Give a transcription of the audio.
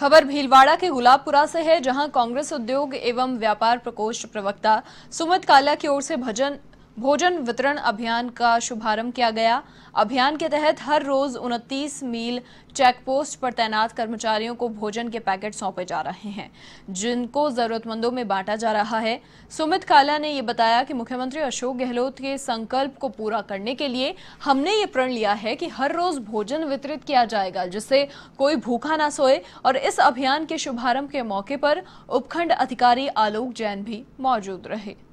खबर भीलवाड़ा के गुलाबपुरा से है जहां कांग्रेस उद्योग एवं व्यापार प्रकोष्ठ प्रवक्ता सुमित काला की ओर से भजन भोजन वितरण अभियान का शुभारंभ किया गया अभियान के तहत हर रोज उनतीस मील चेकपोस्ट पर तैनात कर्मचारियों को भोजन के पैकेट सौंपे जा रहे हैं जिनको जरूरतमंदों में बांटा जा रहा है सुमित काला ने ये बताया कि मुख्यमंत्री अशोक गहलोत के संकल्प को पूरा करने के लिए हमने ये प्रण लिया है कि हर रोज भोजन वितरित किया जाएगा जिससे कोई भूखा ना सोए और इस अभियान के शुभारंभ के मौके पर उपखंड अधिकारी आलोक जैन भी मौजूद रहे